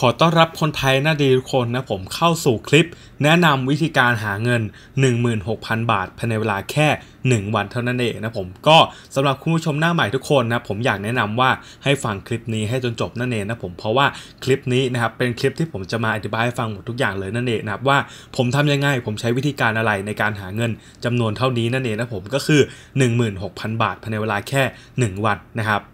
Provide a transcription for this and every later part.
ขอต้อนรับคนไทยน่าดีทุกคนนะผมเข้าสู่คลิปแนะนำวิธีการหาเงิน 16,000 บาทภายในเวลาแค่ 1 วันเท่านั้นเองนะผมก็สำหรับคุณผู้ชมหน้าใหม่ทุกคนนะผมอยากแนะนำว่าให้ฟังคลิปนี้ให้จนจบนั่นเองนะผมเพราะว่าคลิปนี้นะครับเป็นคลิปที่ผมจะมาอธิบายให้ฟังหมดทุกอย่างเลยนั่นเองนะครับว่าผมทำยังไงผมใช้วิธีการอะไรในการหาเงินจำนวนเท่านี้นั่นเองนะผมก็คือ 16,000บาทภายในเวลาแค่ 1 วันนะครับ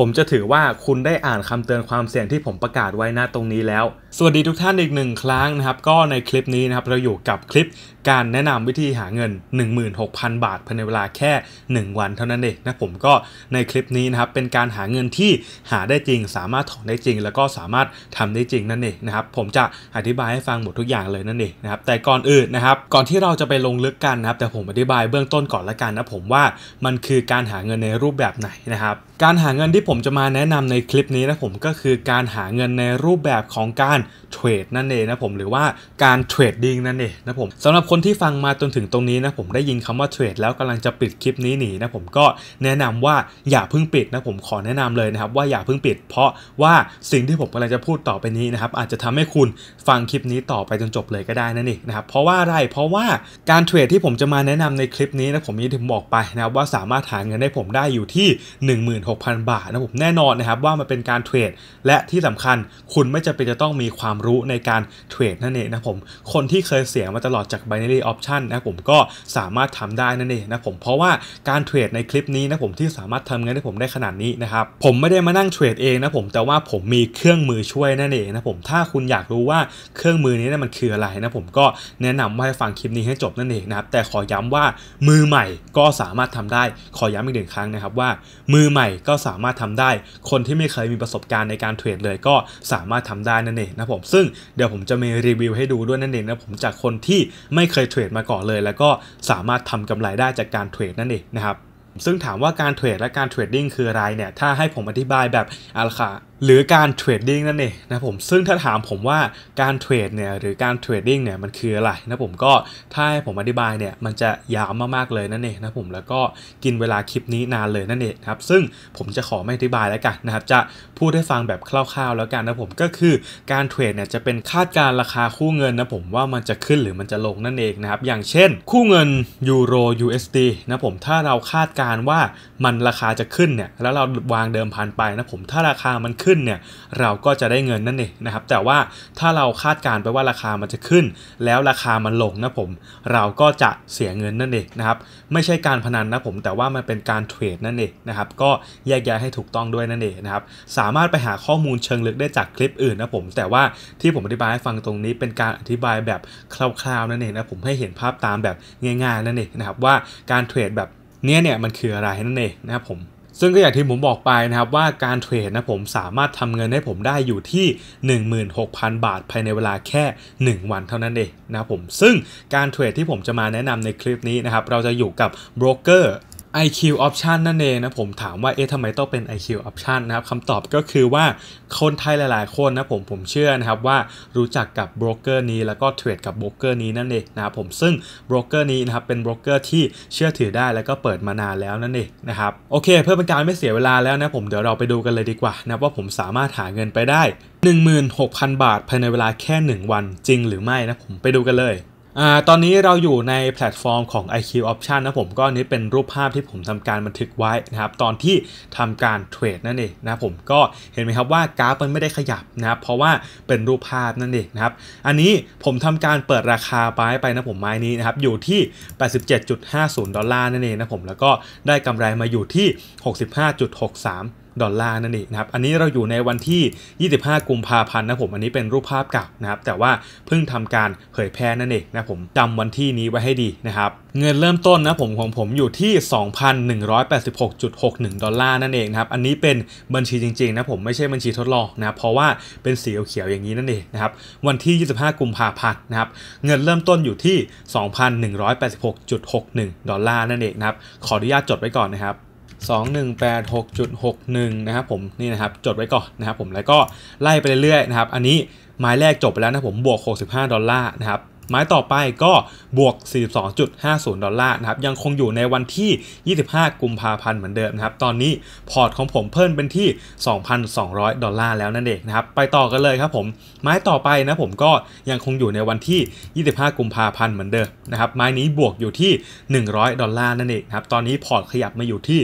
ผมจะถือว่าคุณได้อ่านคำเตือนความเสี่ยงที่ผมประกาศไว้หน้าตรงนี้แล้ว สวัสดีทุกท่านอีกหนึ่งครั้งนะครับ ก็ในคลิปนี้นะครับเราอยู่กับคลิปการแนะนำวิธีหาเงิน 16,000 บาทภายในเวลาแค่ 1 วันเท่านั้นเองนะผมก็ในคลิปนี้นะครับ เป็นการหาเงินที่หาได้จริง สามารถถอนได้จริง แล้วก็สามารถทำได้จริงนั่นเองนะครับผมจะอธิบายให้ฟังหมดทุกอย่างเลยนั่นเองนะครับแต่ก่อนอื่นนะครับก่อนที่เราจะไปลงลึกกันนะครับแต่ผมอธิบายเบื้องต้นก่อนละกันนะผมว่ามันคือการหาเงินในรูปแบบไหนนะครับการหาเงินที่ผมจะมาแนะนำในคลิปนี้นะผมก็คือการหาเงินในรูปแบบของการเทรดนั่นเองนะผมหรือว่าการเทรดดิ้งนั่นเองนะผมสำหรับคนนที่ฟังมาจนถึงตรงนี้นะผมได้ยินคำว่าเทรดแล้วกำลังจะปิดคลิปนี้หนีนะผมก็แนะนำว่าอย่าเพิ่งปิดนะผมขอแนะนำเลยนะครับว่าอย่าเพิ่งปิด เพราะว่าสิ่งที่ผมกำลังจะพูดต่อไปนี้นะครับอาจจะทำให้คุณฟังคลิปนี้ต่อไปจนจบเลยก็ได้นั่นเองนะครับเพราะว่าอะไร เพราะว่าการเทรดที่ผมจะมาแนะนำในคลิปนี้นะผมมีถึงบอกไปนะว่าสามารถหาเงินได้ ผมได้อยู่ที่ 16,000 บาทนะผมแน่นอนนะครับว่ามันเป็นการเทรดและที่สำคัญ คุณไม่จำเป็นจะต้องมีความรู้ในการเทรดนั่นเองนะผมคนที่เคยเสียมาตลอดจากใบ binary option นะผมก็สามารถทำได้นั่นเองนะผมเพราะว่าการเทรดในคลิปนี้นะผมที่สามารถทำเงินให้ผมได้ขนาดนี้นะครับผมไม่ได้มานั่งเทรดเองนะผมแต่ว่าผมมีเครื่องมือช่วยนั่นเองนะผมถ้าคุณอยากรู้ว่าเครื่องมือนี้นะมันคืออะไรนะผมก็แนะนำว่าให้ฟังคลิปนี้ให้จบนั่นเองนะครับแต่ขอย้ำว่ามือใหม่ก็สามารถทำได้ ขอย้ำอีกหนึ่งครั้งนะครับว่า มือใหม่ก็สามารถทำได้คนที่ไม่เคยมีประสบการณ์ในการเทรดเลย ก็สามารถทำได้นั่นเองนะผม ซึ่งเดี๋ยวผมจะมีรีวิวให้ดูด้วยนั่นเองนะผมจากคนที่ไม่เคยเทรดมาก่อนเลยแล้วก็สามารถทำกำไรได้จากการเทรดนั่นเองนะครับ ซึ่งถามว่าการเทรดและการเทรดดิ้งคืออะไรเนี่ย ถ้าให้ผมอธิบายแบบอาคาหรือการเทรดดิ้งนั่นเองนะผมซึ่งถ้าถามผมว่าการเทรดเนี่ยหรือการเทรดดิ้งเนี่ยมันคืออะไรนะผมก็ถ้าให้ผมอธิบายเนี่ยมันจะยาวมากๆเลยนั่นเองนะผมแล้วก็กินเวลาคลิปนี้นานเลยนั่นเองครับซึ่งผมจะขอไม่อธิบายแล้วกันนะครับจะพูดให้ฟังแบบคร่าวๆแล้วกันนะผมก็คือการเทรดเนี่ยจะเป็นคาดการราคาคู่เงินนะผมว่ามันจะขึ้นหรือมันจะลงนั่นเองนะครับอย่างเช่น คู่เงินยูโร USD นะผมถ้าเราคาดการว่ามันราคาจะขึ้นเนี่ยแล้วเราวางเดิมพันไปนะผมถ้าราคามันขึ้นขึ้นเนี่ยเราก็จะได้เงินนั่นเองนะครับ แต่ว่าถ้าเราคาดการไปว่าราคามันจะขึ้น แล้วราคามันลงนะผมเราก็จะเสียเงินนั่นเองนะครับไม่ใช่การพนันนะผมแต่ว่ามันเป็นการเทรดนั่นเองนะครับก็แยกแยะให้ถูกต้องด้วยนั่นเองนะครับสามารถไปหาข้อมูลเชิงลึกได้จากคลิปอื่นนะผมแต่ว่าที่ผมอธิบายให้ฟังตรงนี้เป็นการอธิบายแบบคร่าวๆนั่นเองนะผมให้เห็นภาพตามแบบง่ายๆนั่นเองนะครับว่าการเทรดแบบเนี้ยเนี่ยมันคืออะไรนั่นเองนะครับผมซึ่งก็อย่างที่ผมบอกไปนะครับว่าการเทรดนะผมสามารถทำเงินให้ผมได้อยู่ที่ 16,000 บาทภายในเวลาแค่ 1 วันเท่านั้นเองนะผมซึ่งการเทรดที่ผมจะมาแนะนำในคลิปนี้นะครับเราจะอยู่กับโบรกเกอร์ IQ Option นั่นเองนะ ผมถามว่าเอ๊ะทำไมต้องเป็น IQ Option นะครับคำตอบก็คือว่าคนไทยหลาย ๆคนนะผมผมเชื่อ นะครับว่ารู้จักกับโบรกเกอร์นี้แล้วก็เทรดกับโบรกเกอร์นี้นั่นเองนะครับผมซึ่งโบรกเกอร์นี้นะครับเป็นโบรกเกอร์ที่เชื่อถือได้แล้วก็เปิดมานานแล้วนั่นเองนะครับโอเค เพื่อเป็นการไม่เสียเวลาแล้วนะผมเดี๋ยวเราไปดูกันเลยดีกว่า นะว่าผมสามารถหาเงินไปได้ 16,000บาทภายในเวลาแค่1วันจริงหรือไม่นะผมไปดูกันเลยตอนนี้เราอยู่ในแพลตฟอร์มของ IQ Option นะผมก็นี้เป็นรูปภาพที่ผมทำการบันทึกไว้นะครับ ตอนที่ทำการเทรดนั่นเองนะผมก็เห็นไหมครับว่ากราฟมันไม่ได้ขยับนะครับ เพราะว่าเป็นรูปภาพนั่นเองนะครับอันนี้ผมทำการเปิดราคาไปไปนะผมไม้นี้นะครับอยู่ที่ 87.50 ดอลลาร์นั่นเองนะผมแล้วก็ได้กำไรมาอยู่ที่ 65.63ดอลลาร์นั่นเองนะครับอันนี้เราอยู่ในวันที่ 25กุมภาพันธ์นะผมอันนี้เป็นรูปภาพเก่านะครับ แต่ว่าเพิ่งทำการเผยแพร่นั่นเองนะผมจำวันที่นี้ไว้ให้ดีนะครับเงินเริ่มต้นนะผมของผมอยู่ที่ 2,186.61ดอลลาร์นั่นเองนะครับอันนี้เป็นบัญชีจริงๆนะผมไม่ใช่บัญชีทดลองนะเพราะว่าเป็นสีเขียวๆอย่างนี้นั่นเองนะครับวันที่ 25กุมภาพันธ์นะครับเงินเริ่มต้นอยู่ที่ 2,186.61ดอลลาร์นั่นเองนะครับขออนุญาตจดไว้ก่อนนะครับ2186.61 นะครับผมนี่นะครับจดไว้ก่อนนะครับผมแล้วก็ ไล่ไปเรื่อยๆนะครับ อันนี้ หมายแรกจบไปแล้วนะผมบวก 65 ดอลลาร์นะครับไม้ต่อไปก็บวก 42.50ดอลลาร์นะครับยังคงอยู่ในวันที่ 25กุมภาพันธ์เหมือนเดิมนะครับตอนนี้พอร์ตของผมเพิ่มเป็นที่2,200ดอลลาร์แล้วนั่นเองนะครับไปต่อกันเลยครับผมไม้ต่อไปนะผมก็ยังคงอยู่ในวันที่ 25กุมภาพันธ์เหมือนเดิมนะครับไม้นี้บวกอยู่ที่100ดอลลาร์นั่นเองนะครับตอนนี้พอร์ตขยับมาอยู่ที่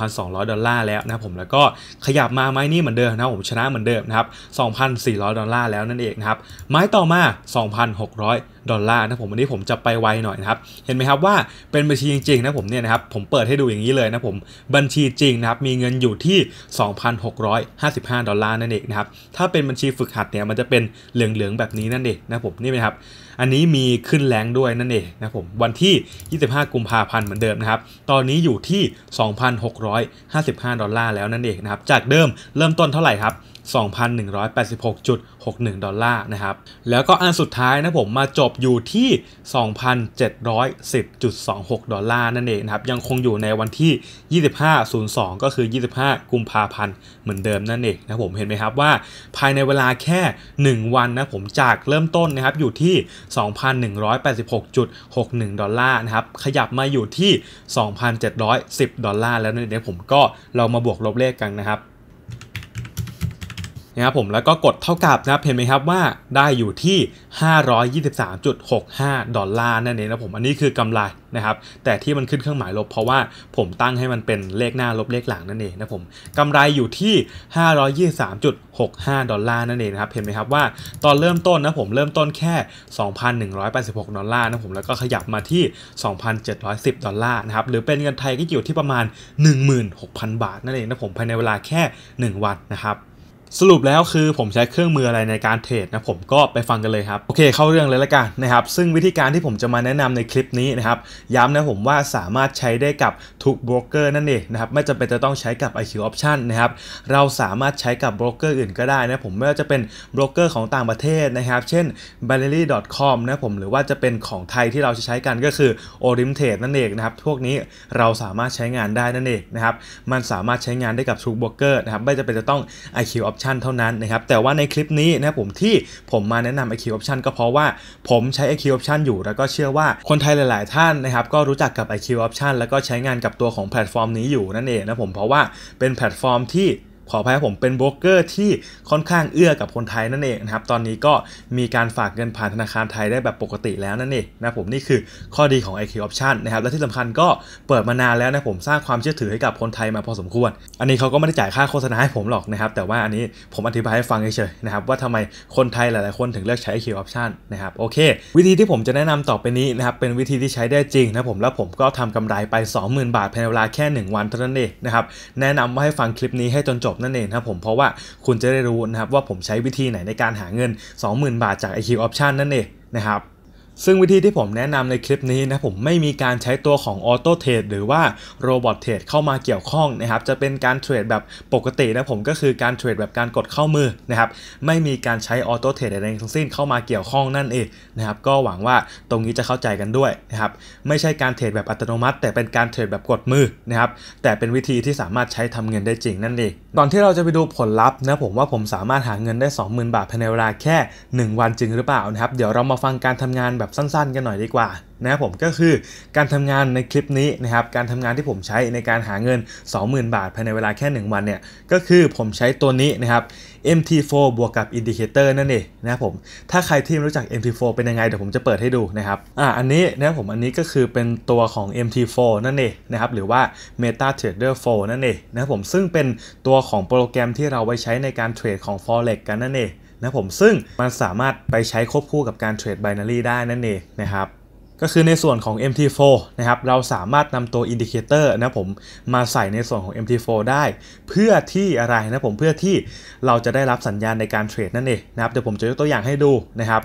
2,200ดอลลาร์แล้วนะผมแล้วก็ขยับมาไม้นี้เหมือนเดิมนะผมชนะเหมือนเดิมนะครับ2,400ดอลลาร์แล้วนั่นเองนะครับไม้ต่อมา 2,600ดอลลาร์นะผมวันนี้ผมจะไปไวหน่อยนะครับเห็นไหมครับว่าเป็นบัญชีจริงๆนะผมเนี่ยนะครับผมเปิดให้ดูอย่างนี้เลยนะผมบัญชีจริง นะครับมีเงินอยู่ที่ 2,655ดอลลาร์นั่นเองนะครับถ้าเป็นบัญชีฝึกหัดเนี่ยมันจะเป็นเหลืองๆแบบนี้นั่นเองนะผมนี่ไหมครับอันนี้มีขึ้นแรงด้วยนั่นเองนะผมวันที่ 25กุมภาพันธ์เหมือนเดิมนะครับตอนนี้อยู่ที่ 2,655ดอลลาร์แล้วนั่นเองนะครับจากเดิมเริ่มต้นเท่าไหร่ครับ2,186.61 ดอลลาร์นะครับ แล้วก็อันสุดท้ายนะผมมาจบอยู่ที่ 2,710.26 ดอลลาร์นั่นเองนะครับ ยังคงอยู่ในวันที่ 2502 ก็คือ 25 กุมภาพันธ์เหมือนเดิมนั่นเองนะผมเห็นไหมครับว่าภายในเวลาแค่ 1 วันนะผมจากเริ่มต้นนะครับอยู่ที่ 2,186.61 ดอลลาร์นะครับขยับมาอยู่ที่ 2,710ดอลลาร์แล้วนเนีอยผมก็เรามาบวกลบเลขกันนะครับนะครับผมแล้วก็กดเท่ากับนะครับเห็นไหมครับว่าได้อยู่ที่523.65ดอลลาร์นั่นเองนะผม อันนี้คือกำไรนะครับ แต่ที่มันขึ้นเครื่องหมายลบเพราะว่าผมตั้งให้มันเป็นเลขหน้าลบเลขหลังนั่นเองนะผมกำไรอยู่ที่523.65ดอลลาร์นั่นเองนะครับเห็นไหมครับว่า ตอนเริ่มต้นนะผมเริ่มต้นแค่2,186ดอลลาร์นะผมแล้วก็ขยับมาที่2,710ดอลลาร์นะครับ หรือเป็นเงินไทยก็อยู่ที่ประมาณ 16,000 บาทนั่นเองนะผมภายในเวลาแค่ 1 วันนะครับสรุปแล้วคือ ผมใช้เครื่องมืออะไรในการเทรดนะผมก็ไปฟังกันเลยครับ โอเคเข้าเรื่องเลยละกันนะครับซึ่งวิธีการที่ผมจะมาแนะนำในคลิปนี้นะครับย้ำนะผมว่าสามารถใช้ได้กับทุกโบรกเกอร์นั่นเองนะครับไม่จำเป็นจะต้องใช้กับ IQ Option นะครับเราสามารถใช้กับโบรกเกอร์อื่นก็ได้นะผมไม่ว่าจะเป็นโบรกเกอร์ของต่างประเทศนะครับ เช่น b a l e r y c o m นะผมหรือว่าจะเป็นของไทยที่เราจะใช้กันก็คือ o r i m t r a d e นั่นเองนะครับพวกนี้เราสามารถใช้งานได้นั่นเองนะครับมันสามารถใช้งานได้กับทุกโบรกเกอร์นะครับไม่จำเป็นจะต้อง IQ Option Option เท่านั้นนะครับ แต่ว่าในคลิปนี้นะผมที่ผมมาแนะนำิ q Option ก็เพราะว่าผมใช้ IQ Option อยู่แล้วก็เชื่อว่าคนไทยหลาย ๆ ท่านนะครับก็รู้จักกับ IQ Option แล้วก็ใช้งานกับตัวของแพลตฟอร์มนี้อยู่นั่นเองนะผมเพราะว่าเป็นแพลตฟอร์มที่ขออภัยผมเป็นโบรกเกอร์ที่ค่อนข้างเอื้อกับคนไทยนั่นเองนะครับตอนนี้ก็มีการฝากเงินผ่านธนาคารไทยได้แบบปกติแล้วนั่นเองนะผมนี่คือข้อดีของ IQ Option นะครับและที่สำคัญก็เปิดมานานแล้วนะผมสร้างความเชื่อถือให้กับคนไทยมาพอสมควร อันนี้เขาก็ไม่ได้จ่ายค่าโฆษณาให้ผมหรอกนะครับแต่ว่าอันนี้ผมอธิบายให้ฟังเฉยๆนะครับว่าทำไมคนไทยหลายๆคนถึงเลือกใช้ IQ Option นะครับโอเควิธีที่ผมจะแนะนำต่อไปนี้นะครับเป็นวิธีที่ใช้ได้จริงนะผมแล้วผมก็ทำกำไรไป 20,000บาทภายในเวลาแค่ 1 วันเท่านั้นเองนะครับแนะนำว่าให้ฟังคลิปนี้ให้จนจบบนั่นเองครับผมเพราะว่าคุณจะได้รู้นะครับว่าผมใช้วิธีไหนในการหาเงิน 20,000บาทจาก IQ Option นั่นเองนะครับซึ่งวิธีที่ผมแนะนำในคลิปนี้นะผมไม่มีการใช้ตัวของออโต้เทรดหรือว่าโรบอทเทรดเข้ามาเกี่ยวข้องนะครับจะเป็นการเทรดแบบปกตินะผมก็คือการเทรดแบบการกดเข้ามือนะครับไม่มีการใช้ออโต้เทรดใดรทั้งสิ้นเข้ามาเกี่ยวข้องนั่นเองนะครับก็หวังว่าตรงนี้จะเข้าใจกันด้วยนะครับไม่ใช่การเทรดแบบอัตโนมัติแต่เป็นการเทรดแบบกดมือนะครับแต่เป็นวิธีที่สามารถใช้ทำเงินได้จริงนั่นเอง ตอนที่เราจะไปดูผลลัพธ์นะผมว่าผมสามารถหาเงินได้ 20,000 บาทภายในเวลาแค่ 1 วันจริงหรือเปล่านะครับเดี๋ยวเรามาฟังการทำงานแบบแบบสั้นๆ กันหน่อยดีกว่านะครับผมก็คือการทำงานในคลิปนี้นะครับการทำงานที่ผมใช้ในการหาเงิน 20,000 บาท ภายในเวลาแค่ 1 วันเนี่ยก็คือผมใช้ตัวนี้นะครับ MT4 บวกกับ Indicator นั่นเองนะครับผมถ้าใครที่รู้จัก MT4 เป็นยังไงเดี๋ยวผมจะเปิดให้ดูนะครับอ่าอันนี้นะครับผมอันนี้ก็คือเป็นตัวของ MT4 นั่นเองนะครับหรือว่า Meta Trader 4 นั่นเองนะครับผมซึ่งเป็นตัวของโปรแกรมที่เราไว้ใช้ในการเทรดของ Forex กันนั่นเองนะผมซึ่งมันสามารถไปใช้ควบคู่กับการเทรดไบนารีได้นั่นเองนะครับ ก็คือในส่วนของ MT4 นะครับ เราสามารถนำตัวอินดิเคเตอร์นะผมมาใส่ในส่วนของ MT4 ได้ เพื่อที่อะไรนะผมเพื่อที่เราจะได้รับสัญญาณในการเทรดนั่นเองนะครับเดี๋ยวผมจะยกตัวอย่างให้ดูนะครับ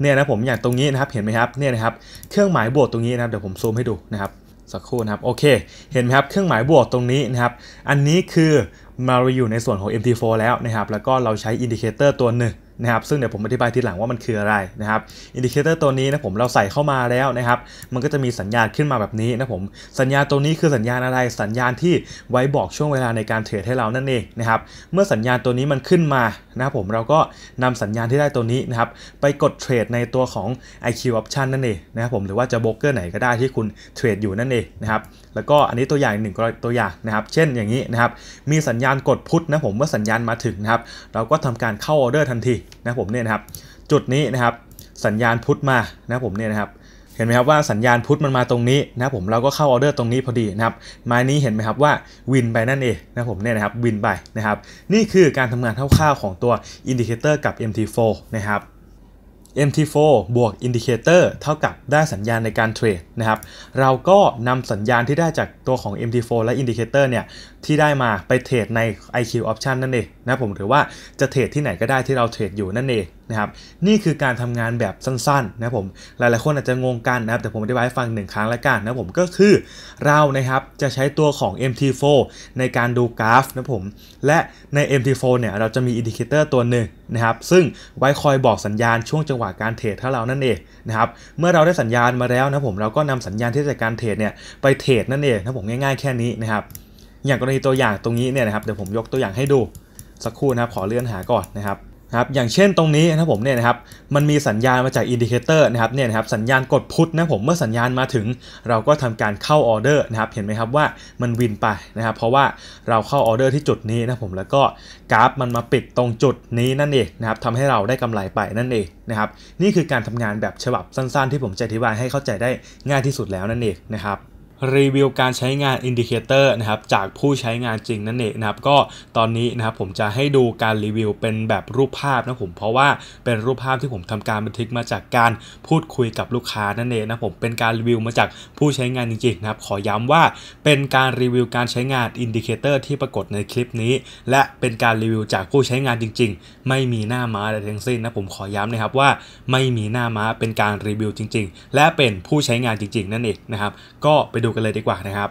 เนี่ยนะผมอย่างตรงนี้นะครับเห็นไหมครับเนี่ยนะครับ เครื่องหมายบวกตรงนี้นะครับเดี๋ยวผมซูมให้ดูนะครับสักครู่นะครับโอเคเห็นไหมครับเครื่องหมายบวกตรงนี้นะครับ อันนี้คือมาอยู่ในส่วนของ MT4 แล้วนะครับ แล้วก็เราใช้อินดิเคเตอร์ตัวหนึ่งนะครับซึ่งเดี๋ยวผมอธิบายทีหลังว่ามันคืออะไรนะครับ อินดิเคเตอร์ตัวนี้นะผมเราใส่เข้ามาแล้วนะครับ มันก็จะมีสัญญาณขึ้นมาแบบนี้นะผม สัญญาณตัวนี้คือสัญญาณอะไร สัญญาณที่ไว้บอกช่วงเวลาในการเทรดให้เรานั่นเองนะครับ เมื่อสัญญาณตัวนี้มันขึ้นมานะครับผมเราก็นำสัญญาณที่ได้ตัวนี้นะครับไปกดเทรดในตัวของ IQ Option นั่นเองนะครับผมหรือว่าจะโบรกเกอร์ไหนก็ได้ที่คุณเทรดอยู่นั่นเองนะครับ แล้วก็อันนี้ตัวอย่างหนึ่งตัวอย่างนะครับ เช่นอย่างนี้นะครับ มีสัญญาณกดพุทธนะผมเมื่อสัญญาณมาถึงนะครับเราก็ทำการเข้าออเดอร์ทันทีนะผมเนี่ยนะครับ จุดนี้นะครับ สัญญาณพุทธมานะผมเนี่ยนะครับ เห็นไหมครับว่าสัญญาณพุทธมันมาตรงนี้ นะผมเราก็เข้าออเดอร์ตรงนี้พอดีนะครับมานี้เห็นไหมครับว่า วินไปนั่นเองนะผมเนี่ยนะครับวินไปนะครับนี่คือการทำงานคร่าวๆของตัวอินดิเคเตอร์กับ MT4 นะครับ MT4 บวกอินดิเคเตอร์เท่ากับได้สัญญาณในการเทรดนะครับเราก็นำสัญญาณที่ได้จากตัวของ MT4 และอินดิเคเตอร์เนี่ยที่ได้มาไปเทรดใน IQ Option นั่นเองนะผมหรือว่าจะเทรดที่ไหนก็ได้ที่เราเทรดอยู่นั่นเองนะครับนี่คือการทำงานแบบสั้นๆนะผม หลายๆคนอาจจะงงกันนะครับ แต่ผมอธิบายให้ฟังหนึ่งครั้งละกันนะผมก็คือเรานะครับจะใช้ตัวของ MT4 ในการดูกราฟนะผมและใน MT4 เนี่ยเราจะมีอินดิเคเตอร์ตัวหนึ่งนะครับซึ่งไว้คอยบอกสัญญาณช่วงจังหวะการเทรดถ้าเรานั่นเองนะครับเมื่อเราได้สัญญาณมาแล้วนะผมเราก็นำสัญญาณที่จะกการเทรดเนี่ยไปเทรดนั่นเองนะผมง่ายๆแค่นี้นะครับอย่างกรณีตัวอย่างตรงนี้เนี่ยนะครับเดี๋ยวผมยกตัวอย่างให้ดูสักครู่นะครับขอเลื่อนหาก่อนนะครับนะครับอย่างเช่นตรงนี้นะผมเนี่ยนะครับ มันมีสัญญาณมาจากอินดิเคเตอร์นะครับเนี่ยนะครับสัญญาณกดพุทธนะผมเมื่อสัญญาณมาถึง เราก็ทำการเข้าออเดอร์นะครับเห็นไหมครับว่ามันวินไปนะครับ เพราะว่าเราเข้าออเดอร์ที่จุดนี้นะผมแล้วก็กราฟ มันมาปิดตรงจุดนี้นั่นเองนะครับทำให้เราได้กำไรไปนั่นเองนะครับ นี่คือการทำงานแบบฉบับสั้นๆที่ผมจะอธิบายให้เข้าใจได้ง่ายที่สุดแล้วนั่นเองนะครับรีวิวการใช้งานอินดิเคเตอร์นะครับ จากผู้ใช้งานจริงนั่นเองนะครับก็ตอนนี้นะครับผมจะให้ดูการรีวิวเป็นแบบรูปภาพนะผมเพราะว่าเป็นรูปภาพที่ผมทำการบันทึกมาจากการพูดคุยกับลูกค้านั่นเองนะผมเป็นการรีวิวมาจากผู้ใช้งานจริงๆนะครับขอย้ำว่าเป็นการรีวิวการใช้งานอินดิเคเตอร์ที่ปรากฏในคลิปนี้ และเป็นการรีวิวจากผู้ใช้งานจริงๆ ไม่มีหน้าม้าใดทั้งสิ้นนะผมขอย้ำนะครับว่า ไม่มีหน้าม้าเป็นการรีวิวจริง ๆ และเป็นผู้ใช้งานจริง ๆ นั่นเองนะครับก็ไปดูดูกันเลยดีกว่านะครับ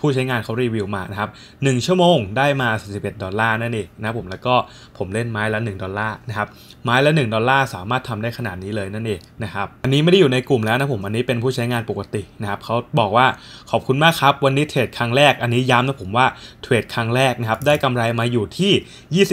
ผู้ใช้งานเขารีวิวมานะครับ1ชั่วโมงได้มา41ดอลลาร์นั่นเองนะผมแล้วก็ผมเล่นไม้ละ1ดอลลาร์นะครับไม้ละ1ดอลลาร์สามารถทำได้ขนาดนี้เลยนั่นเองนะครับอันนี้ไม่ได้อยู่ในกลุ่มแล้วนะผมอันนี้เป็นผู้ใช้งานปกตินะครับเขาบอกว่าขอบคุณมากครับวันนี้เทรดครั้งแรกอันนี้ย้ำนะผมว่าเทรดครั้งแรกนะครับได้กำไรมาอยู่ที่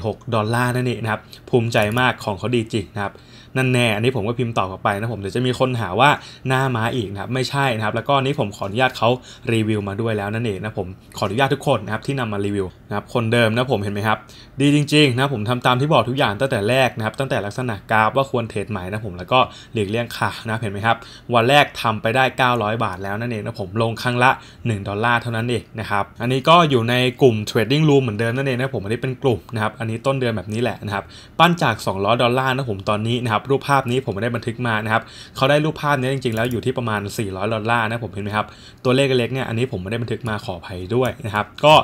28.46 ดอลลาร์นั่นเองนะครับภูมิใจมากของเขาดีจริงนะครับนั่นแน่อันนี้ผมก็พิมพ์ตอบกลับไปนะผมเดี๋ยวจะมีคนหาว่าหน้าม้าอีกนะครับไม่ใช่นะครับแล้วก็นี้ผมขออนุญาตเขารรีวิวมาด้วยแล้วนั่นเองนะผมขออนุญาตทุกคนนะครับที่นำมารีวิวนะครับคนเดิมนะผมเห็นไหมครับ ดีจริงๆนะผมทำตามที่บอกทุกอย่างตั้งแต่แรกนะครับ ตั้งแต่ลักษณะกราฟว่าควรเทรดไหมนะผมแล้วก็หลีกเลี่ยงขานะเห็นไหมครับวันแรกทำไปได้900บาทแล้วนั่นเองนะผมลงครั้งละ1ดอลลาร์เท่านั้นเองนะครับอันนี้ก็อยู่ในกลุ่ม trading room เหมือนเดิมนั่นเองนะผมอันนี้เป็นกลุ่มนะครับอันนี้ต้นเดือนแบบนี้แหละนะครับปั้นจาก200ดอลลาร์นะผมตอนนี้นะครับรูปภาพนี้ผมไม่ได้บันทึกมานะครับเขาได้รูปภาพนี้จริง ๆ แล้วอยู่ที่ประมาณ400ดอลลาร์นะผมเห็นไหมครับตัวเลขเล็กเนี่ยอันนี้ผมไม่ได้บันทึกมาขออภัยด้วยนะครับ ก็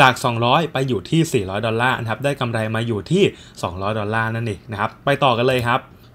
จาก 200 ไปอยู่ที่ 400 ดอลลาร์นะครับ ได้กำไรมาอยู่ที่ 200 ดอลลาร์นั่นเองนะครับ ไปต่อกันเลยครับ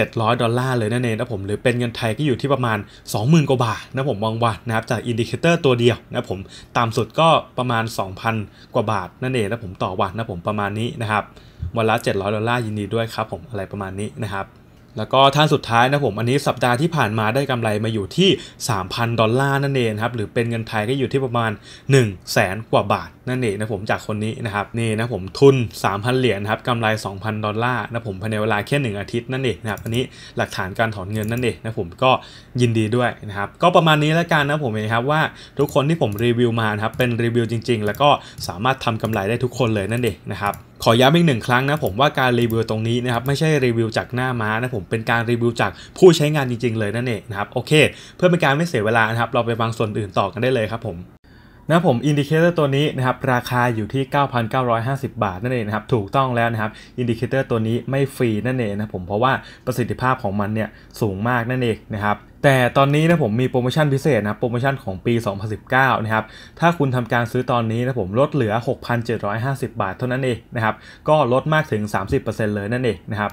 700ดอลลาร์เลยนั่นเองนะผมหรือเป็นเงินไทยก็อยู่ที่ประมาณ 20,000กว่าบาทนะผมมองว่านะครับจากอินดิเคเตอร์ตัวเดียวนะผมตามสุดก็ประมาณ 2,000 กว่าบาท นั่นเองนะผมต่อวัน นะผมประมาณนี้นะครับวันละ700ดอลลาร์ยินดีด้วยครับผมอะไรประมาณนี้นะครับแล้วก็ท่านสุดท้ายนะผมอันนี้สัปดาห์ที่ผ่านมาได้กำไรมาอยู่ที่ 3,000 ดอลลาร์นั่นเองครับหรือเป็นเงินไทยก็อยู่ที่ประมาณ1 0 0 0 0แสนกว่าบาทนั่นเองนะผมจากคนนี้นะครับนี่นะผมทุน 3,000 เหรียญครับกำไร 2,000 ดอลลาร์นะผมภายในเวลาแค่1อาทิตย์นั่นเองนะครับอันนี้หลักฐานการถอนเงินนั่นเองนะผมก็ยินดีด้วยนะครับก็ประมาณนี้แล้วกันนะผมนะครับว่า ทุกคนที่ผมรีวิวมาครับเป็นรีวิวจริง ๆ แล้วก็สามารถทำกำไรได้ทุกคนเลยนั่นเองนะครับขอย้ำอีกหนึ่งครั้งนะผมว่าการรีวิวตรงนี้นะครับไม่ใช่รีวิวจากหน้าม้านะผมเป็นการรีวิวจากผู้ใช้งานจริงๆเลยนั่นเองนะครับโอเค เพื่อเป็นการไม่เสียเวลานะครับเราไปฟังส่วนอื่นต่อกันได้เลยครับผมนะผมอินดิเคเตอร์ตัวนี้นะครับราคาอยู่ที่ 9,950 บาทนั่นเองนะครับถูกต้องแล้วนะครับอินดิเคเตอร์ตัวนี้ไม่ฟรีนั่นเองนะผมเพราะว่าประสิทธิภาพของมันเนี่ยสูงมากนั่นเองนะครับแต่ตอนนี้นะผมมีโปรโมชั่นพิเศษนะโปรโมชั่นของปี 2019นะครับถ้าคุณทำการซื้อตอนนี้นะผมลดเหลือ 6,750 บาทเท่านั้นเองนะครับก็ลดมากถึง 30%เลยนั่นเองนะครับ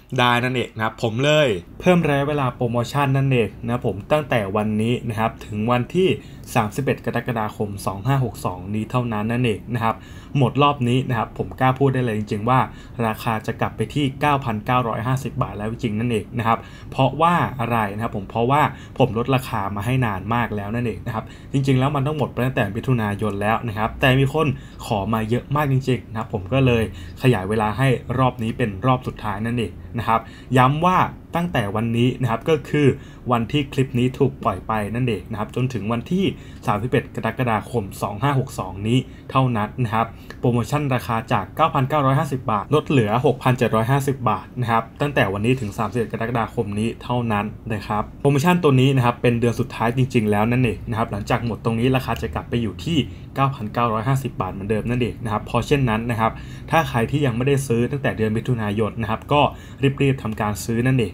ได้นั่นเองนะครับผมเลยเพิ่มระยะเวลาโปรโมชั่นนั่นเองนะผมตั้งแต่วันนี้นะครับ ถึงวันที่ 31 กรกฎาคม 2562นี้เท่านั้นนั่นเองนะครับ หมดรอบนี้นะครับผมกล้าพูดได้เลยจริง ๆ ว่าราคาจะกลับไปที่ 9,950 บาทแล้วจริงนั่นเองนะครับเพราะว่าอะไรนะครับผมเพราะว่าผมลดราคามาให้นานมากแล้วนั่นเองนะครับจริงๆ แล้วมันต้องหมดตั้งแต่พิถุนายนแล้วนะครับแต่มีคนขอมาเยอะมากจริงๆนะครับผมก็เลยขยายเวลาให้รอบนี้เป็นรอบสุดท้ายนั่นเองนะครับย้ำว่าตั้งแต่วันนี้นะครับ ก็คือวันที่คลิปนี้ถูกปล่อยไปนั่นเองนะครับ จนถึงวันที่ 31 กรกฎาคม 2562 นี้เท่านั้นนะครับโปรโมชั่นราคาจาก 9,950 บาท ลดเหลือ 6,750 บาทนะครับ ตั้งแต่วันนี้ถึง 31 กรกฎาคมนี้เท่านั้นนะครับโปรโมชั่นตัวนี้นะครับเป็นเดือนสุดท้ายจริง ๆ แล้วนั่นเองนะครับ หลังจากหมดตรงนี้ราคาจะกลับไปอยู่ที่ 9,950 บาท เหมือนเดิมนั่นเองนะครับพอเช่นนั้นนะครับถ้าใครที่ยังไม่ได้ซื้อตั้งแต่เดือนมิถุนายนนะครับก็รีบๆทำการซื้อนั่นเอง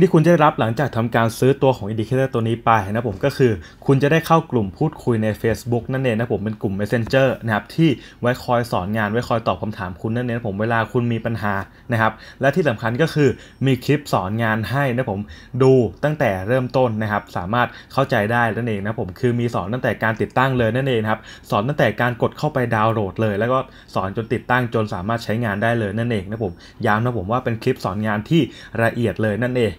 ที่คุณจะได้รับหลังจากทำการซื้อตัวของ Indicator ตัวนี้ไปนะผมก็คือ คุณจะได้เข้ากลุ่มพูดคุยใน Facebook นั่นเองนะผมเป็นกลุ่ม Messenger นะครับที่ไว้คอยสอนงานไว้คอยตอบคำถามคุณนั่นเองผมเวลาคุณมีปัญหานะครับและที่สำคัญก็คือมีคลิปสอนงานให้นะผมดูตั้งแต่เริ่มต้นนะครับสามารถเข้าใจได้นั่นเองนะผมคือมีสอนตั้งแต่การติดตั้งเลยนั่นเองครับสอนตั้งแต่การกดเข้าไปดาวน์โหลดเลย แล้วก็สอนจนติดตั้งจนสามารถใช้งานได้เลยนั่นเองนะผมย้ำนะผมว่าเป็นคลิปสอนงานที่ละเอียดเลยนั่นเอง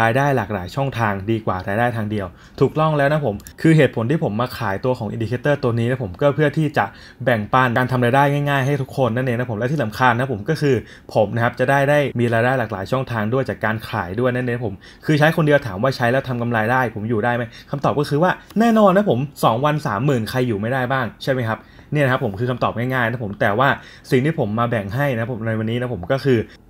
รายได้หลากหลายช่องทางดีกว่ารายได้ทางเดียว ถูกต้องแล้วนะผม คือเหตุผลที่ผมมาขายตัวของอินดิเคเตอร์ตัวนี้นะผมก็เพื่อที่จะแบ่งปันการทำรายได้ง่าย ๆ ให้ทุกคนนั่นเองนะผมและที่สำคัญนะผมก็คือผมนะครับจะได้ได้มีรายได้หลากหลายช่องทางด้วยจากการขายด้วยนั่นเองผม คือใช้คนเดียวถามว่าใช้แล้วทำกำไรได้ผมอยู่ได้ไหมคำตอบก็คือว่าแน่นอนนะผม2วัน3มื่นใครอยู่ไม่ได้บ้างใช่ไหมครับเนี่ยนะครับผมคือคำตอบง่ายๆนะผมแต่ว่าสิ่งที่ผมมาแบ่งให้นะผมในวันนี้นะผมก็คือ